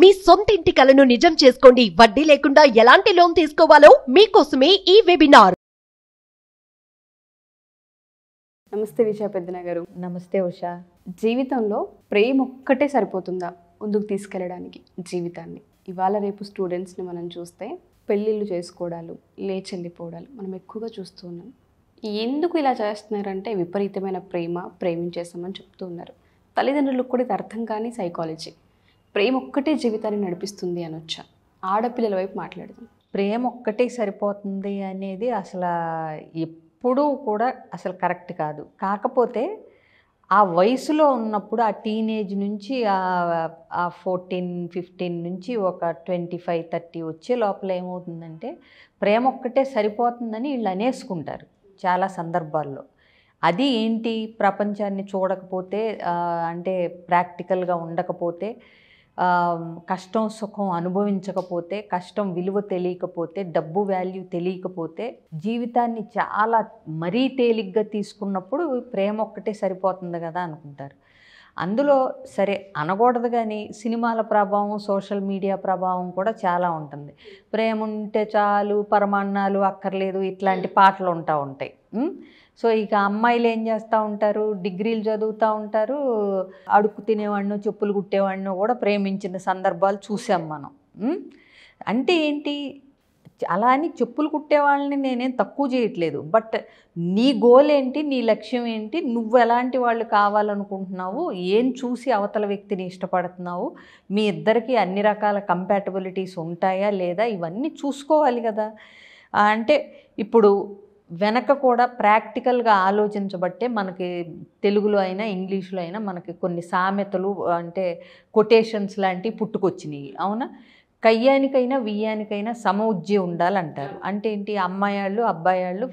మీ సొంత ఇంటి కలను నిజం చేసుకోండి వడ్డీ లేకుండా ఎలాంటి లోన్ తీసుకోవాలో మీకోసమే ఈ వెబినార్ నమస్తే విషా పెద్దన గారు నమస్తే ఉషా జీవితంలో ప్రేమ ఒక్కటే సరిపోతుందా ముందుకు తీసుకెళ్ళడానికి జీవితాన్ని ఇవాళ రేపు స్టూడెంట్స్ని మనం చూస్తే పెళ్ళిళ్ళు చేసుకోవడాలు లేచెళ్ళిపోవడాలు మనం ఎక్కువగా చూస్తూ ఉన్నాం ఎందుకు ఇలా చేస్తున్నారంటే విపరీతమైన ప్రేమ ప్రేమించేస్తామని చెప్తూ ఉన్నారు తల్లిదండ్రులకు కూడా ఇది అర్థం కానీ సైకాలజీ ప్రేమ ఒక్కటే జీవితాన్ని నడిపిస్తుంది అని వచ్చా ఆడపిల్లల వైపు మాట్లాడదాం ప్రేమ ఒక్కటే సరిపోతుంది అనేది అసలు ఎప్పుడూ కూడా అసలు కరెక్ట్ కాదు కాకపోతే ఆ వయసులో ఉన్నప్పుడు ఆ టీనేజ్ నుంచి ఆ ఫోర్టీన్ ఫిఫ్టీన్ నుంచి ఒక ట్వంటీ ఫైవ్ థర్టీ వచ్చే లోపల ఏమవుతుందంటే ప్రేమ ఒక్కటే సరిపోతుందని వీళ్ళు అనేసుకుంటారు చాలా సందర్భాల్లో అది ఏంటి ప్రపంచాన్ని చూడకపోతే అంటే ప్రాక్టికల్గా ఉండకపోతే కష్టం సుఖం అనుభవించకపోతే కష్టం విలువ తెలియకపోతే డబ్బు వాల్యూ తెలియకపోతే జీవితాన్ని చాలా మరీ తేలిగ్గా తీసుకున్నప్పుడు ప్రేమ ఒక్కటే సరిపోతుంది కదా అనుకుంటారు అందులో సరే అనకూడదు కానీ సినిమాల ప్రభావం సోషల్ మీడియా ప్రభావం కూడా చాలా ఉంటుంది ప్రేమ ఉంటే చాలు పరమాన్నాలు అక్కర్లేదు ఇట్లాంటి పాటలు ఉంటా ఉంటాయి సో ఇక అమ్మాయిలు ఏం చేస్తూ ఉంటారు డిగ్రీలు చదువుతూ ఉంటారు అడుక్కు తినేవాడిను చెప్పులు కుట్టేవాడిని కూడా ప్రేమించిన సందర్భాలు చూసాం మనం అంటే ఏంటి అలా అని చెప్పులు కుట్టే వాళ్ళని నేనేం తక్కువ చేయట్లేదు బట్ నీ గోల్ ఏంటి నీ లక్ష్యం ఏంటి నువ్వు ఎలాంటి వాళ్ళు కావాలనుకుంటున్నావు ఏం చూసి అవతల వ్యక్తిని ఇష్టపడుతున్నావు మీ ఇద్దరికి అన్ని రకాల కంపాటబిలిటీస్ ఉంటాయా లేదా ఇవన్నీ చూసుకోవాలి కదా అంటే ఇప్పుడు వెనక కూడా ప్రాక్టికల్గా ఆలోచించబట్టే మనకి తెలుగులో అయినా ఇంగ్లీష్లో అయినా మనకి కొన్ని సామెతలు అంటే కొటేషన్స్ లాంటివి పుట్టుకొచ్చినాయి అవునా కయ్యానికైనా వియ్యానికైనా సమ సమఉజ్జి ఉండాలంటారు అంటే ఏంటి అమ్మాయాళ్ళు అబ్బాయాళ్ళు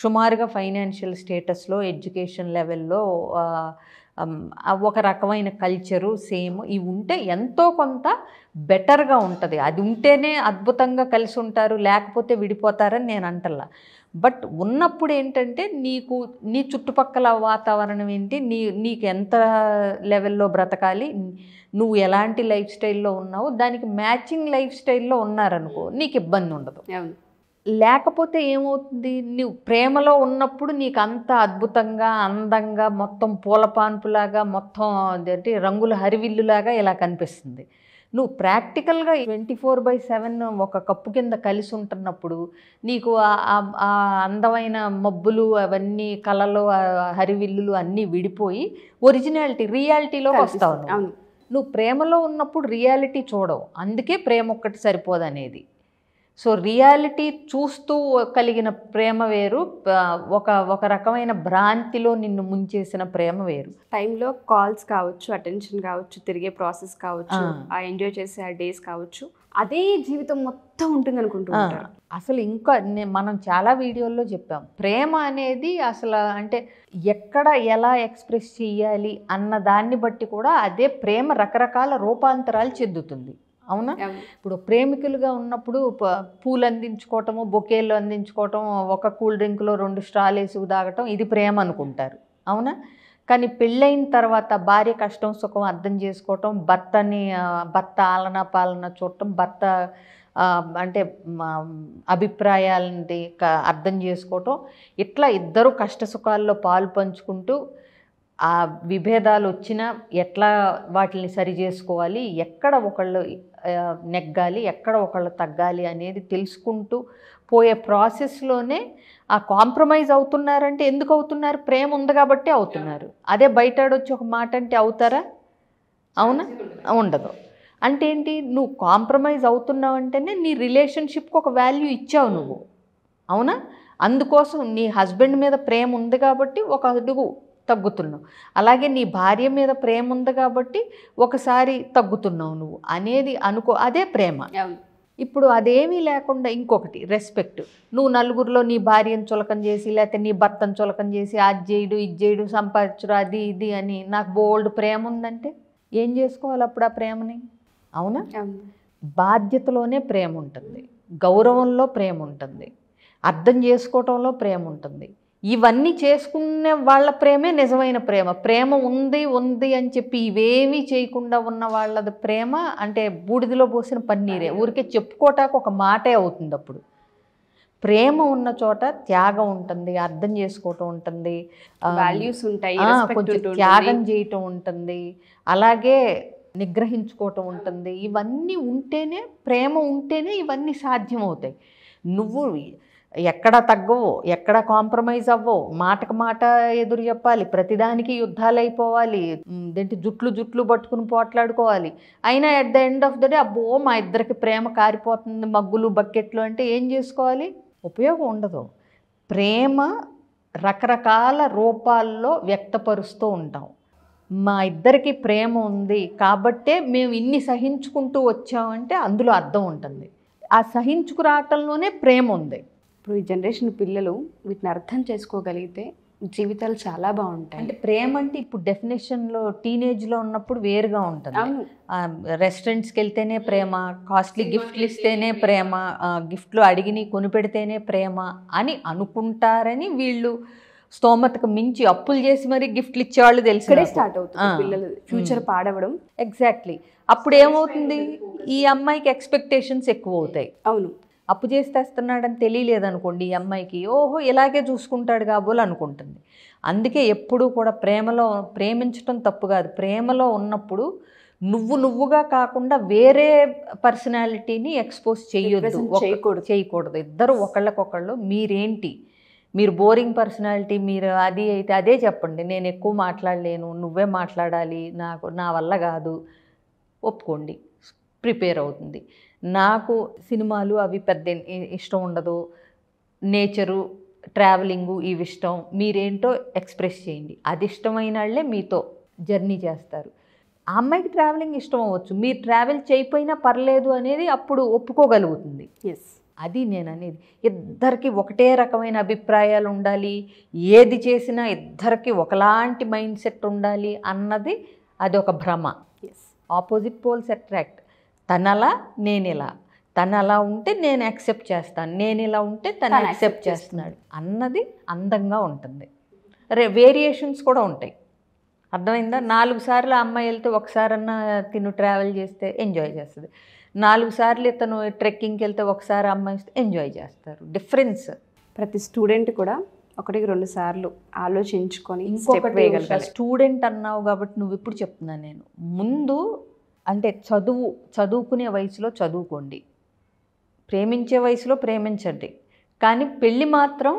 సుమారుగా ఫైనాన్షియల్ స్టేటస్లో ఎడ్యుకేషన్ లెవెల్లో ఒక రకమైన కల్చరు సేమ్ ఇవి ఉంటే ఎంతో కొంత బెటర్గా ఉంటుంది అది ఉంటేనే అద్భుతంగా కలిసి ఉంటారు లేకపోతే విడిపోతారని నేను అంటల్లా బట్ ఉన్నప్పుడు ఏంటంటే నీకు నీ చుట్టుపక్కల వాతావరణం ఏంటి నీ నీకు ఎంత లెవెల్లో బ్రతకాలి నువ్వు ఎలాంటి లైఫ్ స్టైల్లో ఉన్నావు దానికి మ్యాచింగ్ లైఫ్ స్టైల్లో ఉన్నారనుకో నీకు ఇబ్బంది ఉండదు లేకపోతే ఏమవుతుంది నువ్వు ప్రేమలో ఉన్నప్పుడు నీకు అంత అద్భుతంగా అందంగా మొత్తం పూలపాన్పులాగా మొత్తం అంటే రంగుల హరివిల్లులాగా ఇలా కనిపిస్తుంది నువ్వు ప్రాక్టికల్గా ట్వంటీ ఫోర్ బై సెవెన్ ఒక కప్పు కింద కలిసి ఉంటున్నప్పుడు నీకు ఆ అందమైన మబ్బులు అవన్నీ కళలు హరివిల్లులు అన్నీ విడిపోయి ఒరిజినాలిటీ రియాలిటీలో వస్తావు నువ్వు ప్రేమలో ఉన్నప్పుడు రియాలిటీ చూడవు అందుకే ప్రేమ ఒక్కటి సరిపోదనేది సో రియాలిటీ చూస్తూ కలిగిన ప్రేమ వేరు ఒక ఒక రకమైన భ్రాంతిలో నిన్ను ముంచేసిన ప్రేమ వేరు టైంలో కాల్స్ కావచ్చు అటెన్షన్ కావచ్చు తిరిగే ప్రాసెస్ కావచ్చు ఆ ఎంజాయ్ చేసే ఆ డేస్ కావచ్చు అదే జీవితం మొత్తం ఉంటుంది అనుకుంటున్నాను అసలు ఇంకా మనం చాలా వీడియోల్లో చెప్పాం ప్రేమ అనేది అసలు అంటే ఎక్కడ ఎలా ఎక్స్ప్రెస్ చేయాలి అన్న దాన్ని బట్టి కూడా అదే ప్రేమ రకరకాల రూపాంతరాలు చెందుతుంది అవునా ఇప్పుడు ప్రేమికులుగా ఉన్నప్పుడు పూలు అందించుకోవటము బొకేలు అందించుకోవటం ఒక కూల్ డ్రింక్లో రెండు స్ట్రాలు వేసి తాగటం ఇది ప్రేమ అనుకుంటారు అవునా కానీ పెళ్ళైన తర్వాత భార్య కష్టం సుఖం అర్థం చేసుకోవటం భర్తని భర్త ఆలన పాలన చూడటం భర్త అంటే అభిప్రాయాలని అర్థం చేసుకోవటం ఇట్లా ఇద్దరు కష్ట సుఖాల్లో పాలు పంచుకుంటూ ఆ విభేదాలు వచ్చినా ఎట్లా వాటిని సరి చేసుకోవాలి ఎక్కడ ఒకళ్ళు నెగ్గాలి ఎక్కడ ఒకళ్ళు తగ్గాలి అనేది తెలుసుకుంటూ పోయే ప్రాసెస్లోనే ఆ కాంప్రమైజ్ అవుతున్నారంటే ఎందుకు అవుతున్నారు ప్రేమ ఉంది కాబట్టి అవుతున్నారు అదే బయటాడొచ్చి ఒక మాట అంటే అవుతారా అవునా ఉండదు అంటే ఏంటి నువ్వు కాంప్రమైజ్ అవుతున్నావు అంటేనే నీ రిలేషన్షిప్కి ఒక వాల్యూ ఇచ్చావు నువ్వు అవునా అందుకోసం నీ హస్బెండ్ మీద ప్రేమ ఉంది కాబట్టి ఒక అడుగు తగ్గుతున్నావు అలాగే నీ భార్య మీద ప్రేమ ఉంది కాబట్టి ఒకసారి తగ్గుతున్నావు నువ్వు అనేది అనుకో అదే ప్రేమ ఇప్పుడు అదేమీ లేకుండా ఇంకొకటి రెస్పెక్ట్ నువ్వు నలుగురిలో నీ భార్యను చులకం చేసి లేకపోతే నీ భర్తను చులకం చేసి అది చేయడు ఇది చేయడు సంపాదించరు అది ఇది అని నాకు బోల్డ్ ప్రేమ ఉందంటే ఏం చేసుకోవాలి అప్పుడు ఆ ప్రేమని అవునా బాధ్యతలోనే ప్రేమ ఉంటుంది గౌరవంలో ప్రేమ ఉంటుంది అర్థం చేసుకోవటంలో ప్రేమ ఉంటుంది ఇవన్నీ చేసుకునే వాళ్ళ ప్రేమే నిజమైన ప్రేమ ప్రేమ ఉంది ఉంది అని చెప్పి ఇవేమీ చేయకుండా ఉన్న వాళ్ళది ప్రేమ అంటే బూడిదలో పోసిన పన్నీరే ఊరికే చెప్పుకోటానికి ఒక మాటే అవుతుంది అప్పుడు ప్రేమ ఉన్న చోట త్యాగం ఉంటుంది అర్థం చేసుకోవటం ఉంటుంది వాల్యూస్ ఉంటాయి కొంచెం త్యాగం చేయటం ఉంటుంది అలాగే నిగ్రహించుకోవటం ఉంటుంది ఇవన్నీ ఉంటేనే ప్రేమ ఉంటేనే ఇవన్నీ సాధ్యమవుతాయి నువ్వు ఎక్కడ తగ్గవు ఎక్కడ కాంప్రమైజ్ అవ్వవు మాటకు మాట ఎదురు చెప్పాలి ప్రతిదానికి యుద్ధాలు అయిపోవాలి ఏంటి జుట్లు జుట్లు పట్టుకుని పోట్లాడుకోవాలి అయినా at the end of the day అబ్బో మా ఇద్దరికి ప్రేమ కారిపోతుంది మగ్గులు బకెట్లు అంటే ఏం చేసుకోవాలి ఉపయోగం ఉండదు ప్రేమ రకరకాల రూపాల్లో వ్యక్తపరుస్తూ ఉంటాం మా ఇద్దరికి ప్రేమ ఉంది కాబట్టే మేము ఇన్ని సహించుకుంటూ వచ్చామంటే అందులో అర్థం ఉంటుంది ఆ సహించుకురావటంలోనే ప్రేమ ఉంది ఇప్పుడు ఈ జనరేషన్ పిల్లలు వీటిని అర్థం చేసుకోగలిగితే జీవితాలు చాలా బాగుంటాయి అంటే ప్రేమ అంటే ఇప్పుడు డెఫినేషన్లో టీనేజ్లో ఉన్నప్పుడు వేరుగా ఉంటుంది రెస్టారెంట్స్కి వెళ్తేనే ప్రేమ కాస్ట్లీ గిఫ్ట్లు ఇస్తేనే ప్రేమ గిఫ్ట్లు అడిగినవి కొనిపెడితేనే ప్రేమ అని అనుకుంటారని వీళ్ళు స్తోమతకు మించి అప్పులు చేసి మరి గిఫ్ట్లు ఇచ్చేవాళ్ళు తెలుసు స్టార్ట్ అవుతుంది పిల్లలు ఫ్యూచర్ పాడవడం ఎగ్జాక్ట్లీ అప్పుడు ఏమవుతుంది ఈ అమ్మాయికి ఎక్స్పెక్టేషన్స్ ఎక్కువ అవుతాయి అవును అప్పు చేసి తెస్తున్నాడని తెలియలేదనుకోండి ఈ అమ్మాయికి ఓహో ఇలాగే చూసుకుంటాడు కాబోలు అనుకుంటుంది అందుకే ఎప్పుడూ కూడా ప్రేమలో ప్రేమించడం తప్పు కాదు ప్రేమలో ఉన్నప్పుడు నువ్వు నువ్వుగా కాకుండా వేరే పర్సనాలిటీని ఎక్స్పోజ్ చేయొద్దు చేయకూడదు చేయకూడదు ఇద్దరు ఒకళ్ళకొకళ్ళు మీరేంటి మీరు బోరింగ్ పర్సనాలిటీ మీరు అది అయితే అదే చెప్పండి నేను ఎక్కువ మాట్లాడలేను నువ్వే మాట్లాడాలి నాకు నా వల్ల కాదు ఒప్పుకోండి ప్రిపేర్ అవుతుంది నాకు సినిమాలు అవి పెద్ద ఇష్టం ఉండదు నేచరు ట్రావెలింగు ఇవి ఇష్టం మీరేంటో ఎక్స్ప్రెస్ చేయండి అది ఇష్టమైన వాళ్ళే మీతో జర్నీ చేస్తారు ఆ అమ్మాయికి ట్రావెలింగ్ ఇష్టం అవ్వచ్చు మీరు ట్రావెల్ చేయకపోయినా పర్లేదు అనేది అప్పుడు ఒప్పుకోగలుగుతుంది ఎస్ అది నేను అనేది ఇద్దరికి ఒకటే రకమైన అభిప్రాయాలు ఉండాలి ఏది చేసినా ఇద్దరికి ఒకలాంటి మైండ్ సెట్ ఉండాలి అన్నది అది ఒక భ్రమ ఆపోజిట్ పోల్స్ అట్రాక్ట్ తనలా నేను ఇలా తను అలా ఉంటే నేను యాక్సెప్ట్ చేస్తాను నేను ఇలా ఉంటే తను యాక్సెప్ట్ చేస్తున్నాడు అన్నది అందంగా ఉంటుంది రే వేరియేషన్స్ కూడా ఉంటాయి అర్థమైందా నాలుగు సార్లు అమ్మాయి వెళ్తే ఒకసారన్నా తిను ట్రావెల్ చేస్తే ఎంజాయ్ చేస్తుంది నాలుగు సార్లు ఇతను ట్రెక్కింగ్కి వెళ్తే ఒకసారి అమ్మాయి వస్తే ఎంజాయ్ చేస్తారు డిఫరెన్స్ ప్రతి స్టూడెంట్ కూడా ఒకటికి రెండు సార్లు ఆలోచించుకొని ఇంకొకటి స్టూడెంట్ అన్నావు కాబట్టి నువ్వు ఇప్పుడు చెప్తున్నా నేను ముందు అంటే చదువు చదువుకునే వయసులో చదువుకోండి ప్రేమించే వయసులో ప్రేమించండి కానీ పెళ్ళి మాత్రం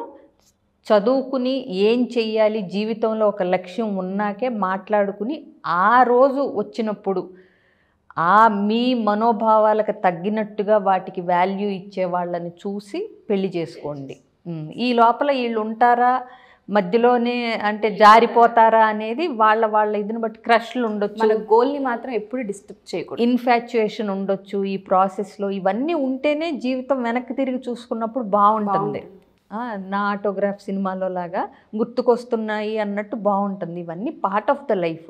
చదువుకుని ఏం చెయ్యాలి జీవితంలో ఒక లక్ష్యం ఉన్నాకే మాట్లాడుకుని ఆ రోజు వచ్చినప్పుడు ఆ మీ మనోభావాలకు తగ్గినట్టుగా వాటికి వాల్యూ ఇచ్చే వాళ్ళని చూసి పెళ్లి చేసుకోండి ఈ లోపల వీళ్ళు ఉంటారా మధ్యలోనే అంటే జారిపోతారా అనేది వాళ్ళ వాళ్ళ ఇదిని బట్టి క్రష్లు ఉండొచ్చు మన గోల్ని మాత్రం ఎప్పుడు డిస్టర్బ్ చేయకూడదు ఇన్ఫాచ్యుయేషన్ ఉండొచ్చు ఈ ప్రాసెస్లో ఇవన్నీ ఉంటేనే జీవితం వెనక్కి తిరిగి చూసుకున్నప్పుడు బాగుంటుంది నా ఆటోగ్రాఫ్ సినిమాలో లాగా గుర్తుకొస్తున్నాయి అన్నట్టు బాగుంటుంది ఇవన్నీ పార్ట్ ఆఫ్ ద లైఫ్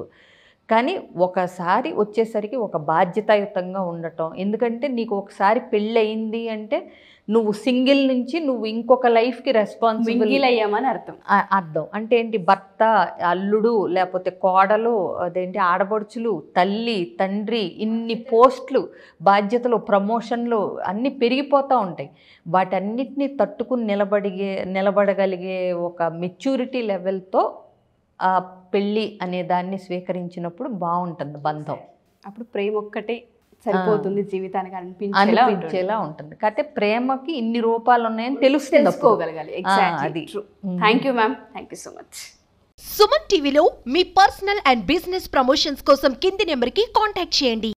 కానీ ఒకసారి వచ్చేసరికి ఒక బాధ్యతాయుతంగా ఉండటం ఎందుకంటే నీకు ఒకసారి పెళ్ళి అయింది అంటే నువ్వు సింగిల్ నుంచి నువ్వు ఇంకొక లైఫ్కి రెస్పాన్స్ సింగిల్ అయ్యామని అర్థం అర్థం అంటే ఏంటి భర్త అల్లుడు లేకపోతే కోడలు అదేంటి ఆడపడుచులు తల్లి తండ్రి ఇన్ని పోస్టులు బాధ్యతలు ప్రమోషన్లు అన్నీ పెరిగిపోతూ ఉంటాయి వాటన్నిటిని తట్టుకుని నిలబడిగే నిలబడగలిగే ఒక మెచ్యూరిటీ లెవెల్తో పెళ్ళి అనే దాన్ని స్వీకరించినప్పుడు బాగుంటుంది బంధం అప్పుడు ప్రేమ ఒక్కటే సరిపోతుంది జీవితానికి అనిపించేలా ఉంటుంది కాకపోతే ప్రేమకి ఇన్ని రూపాలు ఉన్నాయని తెలుస్తుంది తెలుసుకోగలగాలి అది thank you ma'am thank you so much Suman టీవీలో మీ పర్సనల్ అండ్ బిజినెస్ ప్రమోషన్స్ కోసం కింది నెంబర్కి కాంటాక్ట్ చేయండి